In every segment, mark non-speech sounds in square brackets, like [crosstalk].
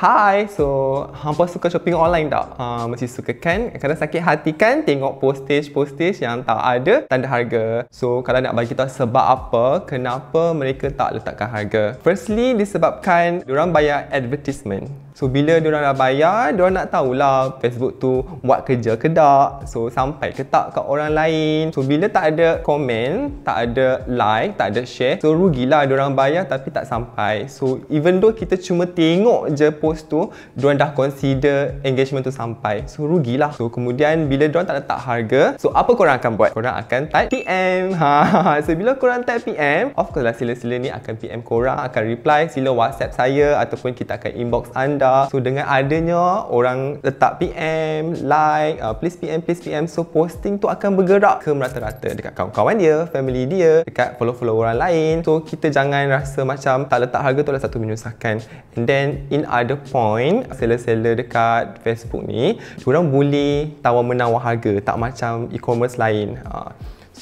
Hi, so hampa suka shopping online tak? Uh, mesti suka kan? Kadang sakit hati kan tengok postage-postage yang tak ada tanda harga. So kalau nak bagi tahu sebab apa, kenapa mereka tak letakkan harga. Firstly, disebabkan diorang bayar advertisement. So bila dia orang dah bayar, eh, dia orang nak tahulah Facebook tu buat kerja ke tak. So sampai ke tak kat orang lain. So bila tak ada komen, tak ada like, tak ada share, so rugilah dia orang bayar tapi tak sampai. So even though kita cuma tengok je post tu, dia orang dah consider engagement tu sampai. So rugilah. So kemudian bila dia orang tak letak harga, so apa korang akan buat? Korang akan type PM. [laughs] Ha, ha, ha. So bila korang type PM, of course lah sila-sila ni akan PM korang, akan reply sila WhatsApp saya ataupun kita akan inbox anda anda. So dengan adanya orang letak PM, like, uh, please PM, please PM. So posting tu akan bergerak ke merata-rata dekat kawan-kawan dia, family dia, dekat follow-follow orang lain. So kita jangan rasa macam tak letak harga tu adalah satu menyusahkan. And then in other point, seller-seller dekat Facebook ni, orang boleh tawar menawar harga tak macam e-commerce lain. Uh,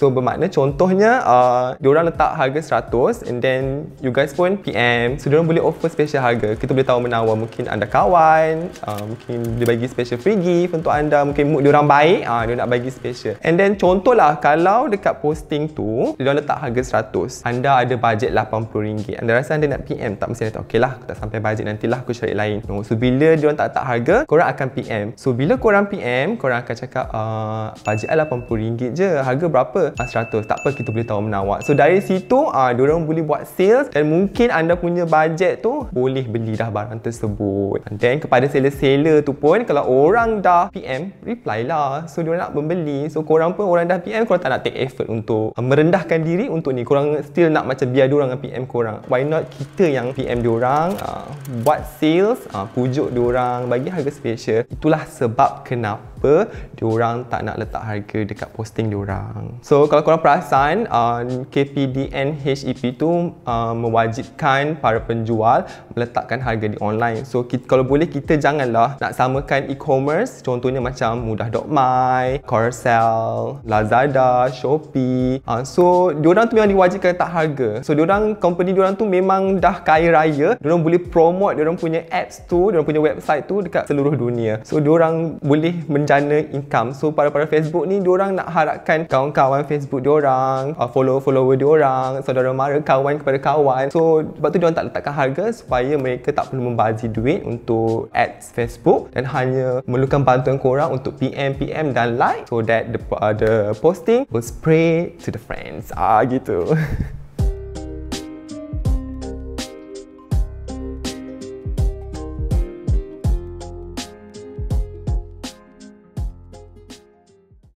So bermakna contohnya uh, diorang letak harga 100 and then you guys pun PM so diorang boleh offer special harga kita boleh tahu menawar mungkin anda kawan uh, mungkin dia bagi special free gift untuk anda mungkin mood diorang baik uh, dia nak bagi special and then contohlah kalau dekat posting tu diorang letak harga 100 anda ada bajet RM80 anda rasa anda nak PM tak mesti anda tak okeylah aku tak sampai bajet lah, aku cari lain no. so bila diorang tak letak harga korang akan PM so bila korang PM korang akan cakap uh, bajet RM80 je harga berapa 100 tak apa kita boleh tahu menawar so dari situ uh, diorang boleh buat sales dan mungkin anda punya budget tu boleh beli dah barang tersebut and then kepada seller-seller tu pun kalau orang dah PM reply lah so diorang nak membeli so korang pun orang dah PM korang tak nak take effort untuk uh, merendahkan diri untuk ni korang still nak macam biar diorang PM korang why not kita yang PM diorang uh, buat sales uh, pujuk diorang bagi harga special itulah sebab kenapa apa diorang tak nak letak harga dekat posting diorang so kalau korang perasan uh, KPDN HEP tu uh, mewajibkan para penjual meletakkan harga di online so kita, kalau boleh kita janganlah nak samakan e-commerce contohnya macam mudah.my Corsel Lazada Shopee uh, so orang tu memang diwajibkan letak harga so orang company orang tu memang dah kaya raya Orang boleh promote Orang punya apps tu orang punya website tu dekat seluruh dunia so orang boleh menjaga jana income. So para-para Facebook ni diorang nak harapkan kawan-kawan Facebook diorang, uh, follow-follower diorang, saudara mara kawan kepada kawan. So sebab tu diorang tak letakkan harga supaya mereka tak perlu membazir duit untuk ads Facebook dan hanya memerlukan bantuan korang untuk PM, PM dan like so that the, uh, the posting will spread to the friends. Ah gitu. [laughs]